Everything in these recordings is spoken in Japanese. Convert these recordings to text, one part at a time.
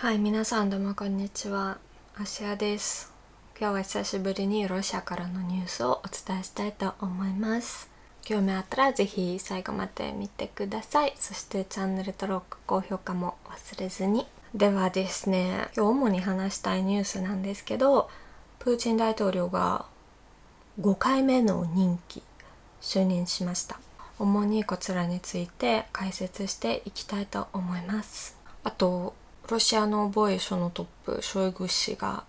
はい皆さんどうもこんにちはアシアです今日は久しぶりにロシアからのニュースをお伝えしたいと思います興味あったら是非最後まで見てくださいそしてチャンネル登録高評価も忘れずにではですね今日主に話したいニュースなんですけどプーチン大統領が5回目の任期就任しました主にこちらについて解説していきたいと思いますあとロシアの防衛省のトップショイグ氏が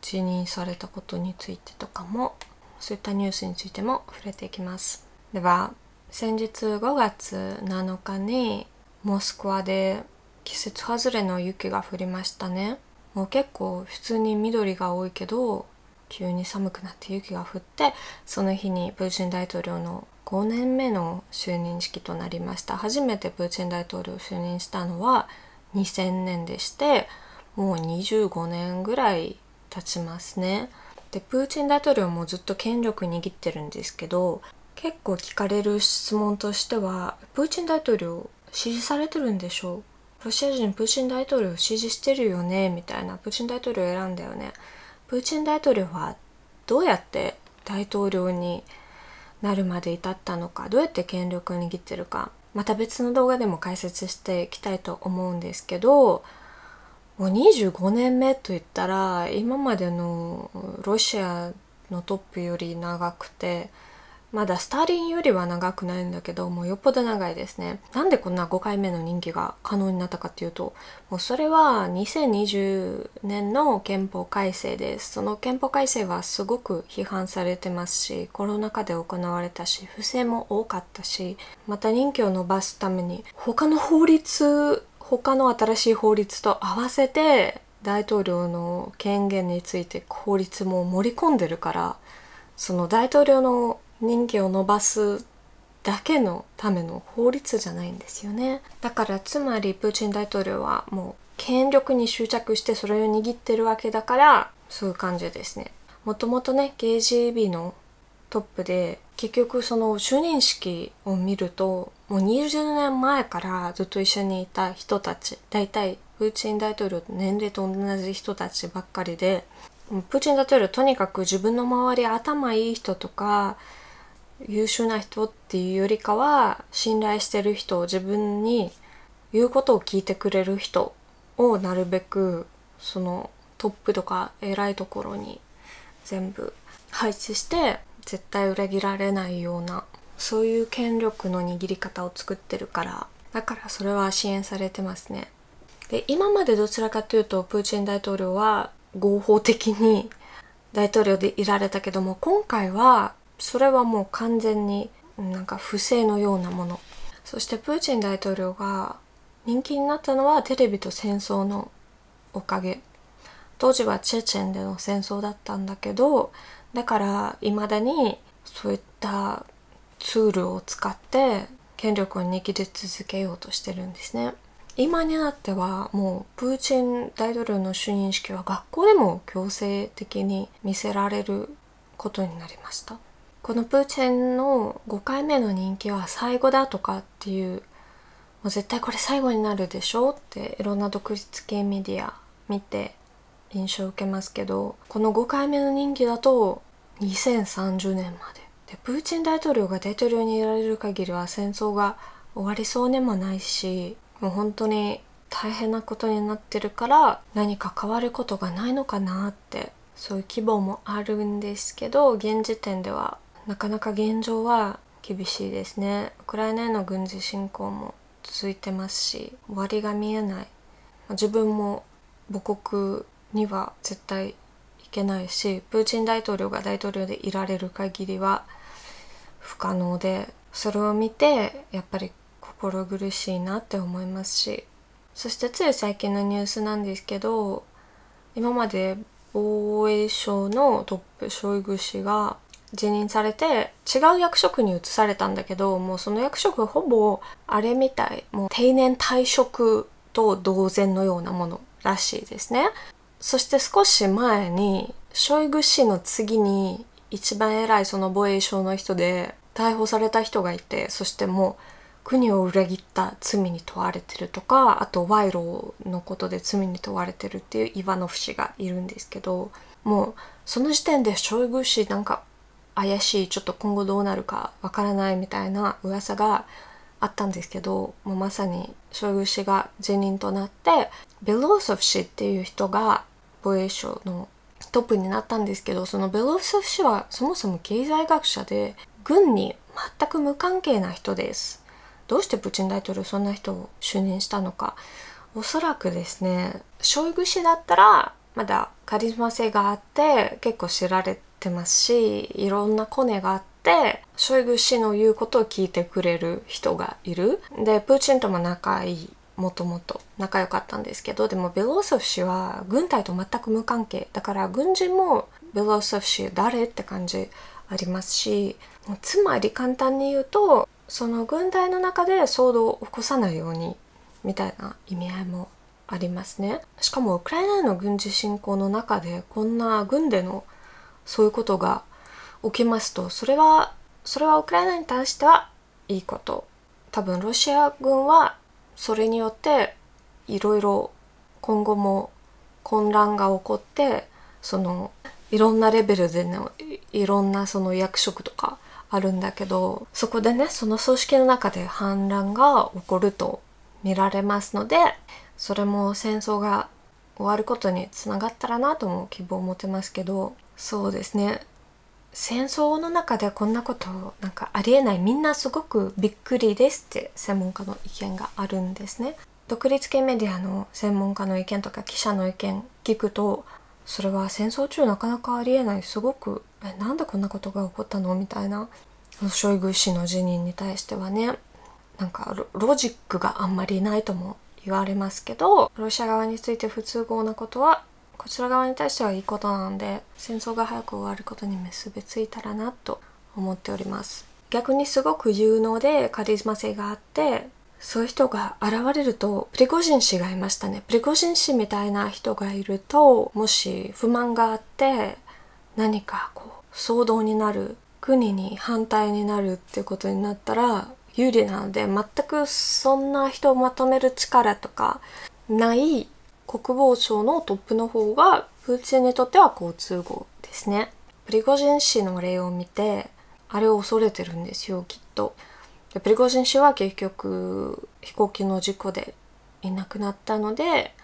辞任されたことについてとかもそういったニュースについても触れていきますでは先日5月7日にモスクワで季節外れの雪が降りましたねもう結構普通に緑が多いけど急に寒くなって雪が降ってその日にプーチン大統領の5年目の就任式となりました初めてプーチン大統領就任したのは2000年でしてもう25年ぐらい経ちますね。でプーチン大統領もずっと権力握ってるんですけど結構聞かれる質問としてはプーチン大統領支持されてるんでしょうロシア人プーチン大統領支持してるよねみたいなプーチン大統領選んだよねプーチン大統領はどうやって大統領になるまで至ったのかどうやって権力を握ってるかまた別の動画でも解説していきたいと思うんですけどもう25年目といったら今までのロシアのトップより長くてまだスターリンよりは長くないんだけどもうよっぽど長いですねなんでこんな5回目の任期が可能になったかっていうともうそれは2020年の憲法改正ですその憲法改正はすごく批判されてますしコロナ禍で行われたし不正も多かったしまた任期を伸ばすために他の法律他の新しい法律と合わせて大統領の権限について法律も盛り込んでるからその大統領の人気を伸ばすだけのための法律じゃないんですよねだからつまりプーチン大統領はもう権力に執着してそれを握ってるわけだからそういう感じですねもともとね KGB のトップで結局その就任式を見るともう20年前からずっと一緒にいた人たち大体プーチン大統領と年齢と同じ人たちばっかりでプーチン大統領とにかく自分の周り頭いい人とか優秀な人っていうよりかは信頼してる人自分に言うことを聞いてくれる人をなるべくそのトップとか偉いところに全部配置して絶対裏切られないようなそういう権力の握り方を作ってるからだからそれは支援されてますね。で今までどちらかというとプーチン大統領は合法的に 大統領でいられたけども今回はそれはもう完全になんか不正のようなものそしてプーチン大統領が人気になったのはテレビと戦争のおかげ当時はチェチェンでの戦争だったんだけどだから未だにそういったツールを使って権力を握り続けようとしてるんですね今になってはもうプーチン大統領の就任式は学校でも強制的に見せられることになりましたこのプーチェンの5回目の人気は最後だとかっていうもう絶対これ最後になるでしょっていろんな独立系メディア見て印象を受けますけどこの5回目の人気だと2030年まででプーチン大統領が大統領にいられる限りは戦争が終わりそうでもないしもう本当に大変なことになってるから何か変わることがないのかなってそういう希望もあるんですけど現時点ではなかなか現状は厳しいですねウクライナへの軍事侵攻も続いてますし終わりが見えない自分も母国には絶対いけないしプーチン大統領が大統領でいられる限りは不可能でそれを見てやっぱり心苦しいなって思いますしそしてつい最近のニュースなんですけど今まで防衛省のトップショイグ氏が辞任されて違う役職に移されたんだけどもうその役職ほぼあれみたいもう定年退職と同然のようなものらしいですね。そして少し前にショイグ氏の次に一番偉いその防衛省の人で逮捕された人がいてそしてもう国を裏切った罪に問われてるとかあと賄賂のことで罪に問われてるっていうイワノフ氏がいるんですけどもうその時点でショイグ氏なんか怪しいちょっと今後どうなるかわからないみたいな噂があったんですけどもうまさに将軍氏が辞任となってベローソフ氏っていう人が防衛省のトップになったんですけどそのベローソフ氏はそもそも経済学者で軍に全く無関係な人です。どうしてプーチン大統領そんな人を就任したのかおそらくですね将ョ氏だったらまだカリスマ性があって結構知られてってますしいろんなコネがあってショイグ氏の言うことを聞いてくれる人がいるでプーチンとも仲いいもともと仲良かったんですけどでもベローソフ氏は軍隊と全く無関係だから軍人もベローソフ氏誰って感じありますしつまり簡単に言うとその軍隊の中で騒動を起こさないようにみたいな意味合いもありますねしかもウクライナの軍事侵攻の中でこんな軍でのそういうことが起きますとそれはそれはウクライナに対してはいいこと多分ロシア軍はそれによっていろいろ今後も混乱が起こってそのいろんなレベルでのいろんなその役職とかあるんだけどそこでねその組織の中で反乱が起こると見られますのでそれも戦争が終わることにつながったらなとも希望を持てますけどそうですね戦争の中でこんなことなんかありえないみんなすごくびっくりですって専門家の意見があるんですね独立系メディアの専門家の意見とか記者の意見聞くとそれは戦争中なかなかありえないすごくえなんでこんなことが起こったのみたいなショイグ氏の辞任に対してはねなんかロジックがあんまりないとも言われますけどロシア側について不都合なことはこちら側に対してはいいことなんで戦争が早く終わることに結びついたらなと思っております逆にすごく有能でカリスマ性があってそういう人が現れるとプリゴジン氏がいましたねプリゴジン氏みたいな人がいるともし不満があって何かこう騒動になる国に反対になるってことになったら有利なので全くそんな人をまとめる力とかない国防省のトップの方がプーチンにとっては好都合ですね。プリゴジン氏の例を見てあれを恐れてるんですよきっと。でプリゴジン氏は結局飛行機の事故でいなくなったので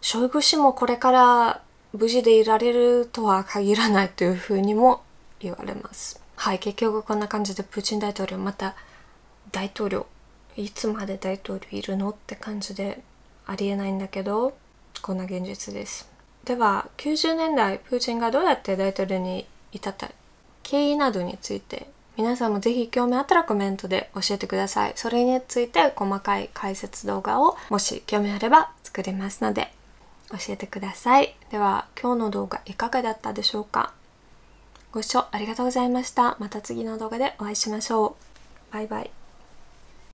ショイグ氏もこれから無事でいられるとは限らないというふうにも言われます。はい結局こんな感じでプーチン大統領また大統領いつまで大統領いるのって感じでありえないんだけどこんな現実ですでは90年代プーチンがどうやって大統領に至った経緯などについて皆さんもぜひ興味あったらコメントで教えてくださいそれについて細かい解説動画をもし興味あれば作りますので教えてくださいでは今日の動画いかがだったでしょうかご視聴ありがとうございましたまた次の動画でお会いしましょうバイバイ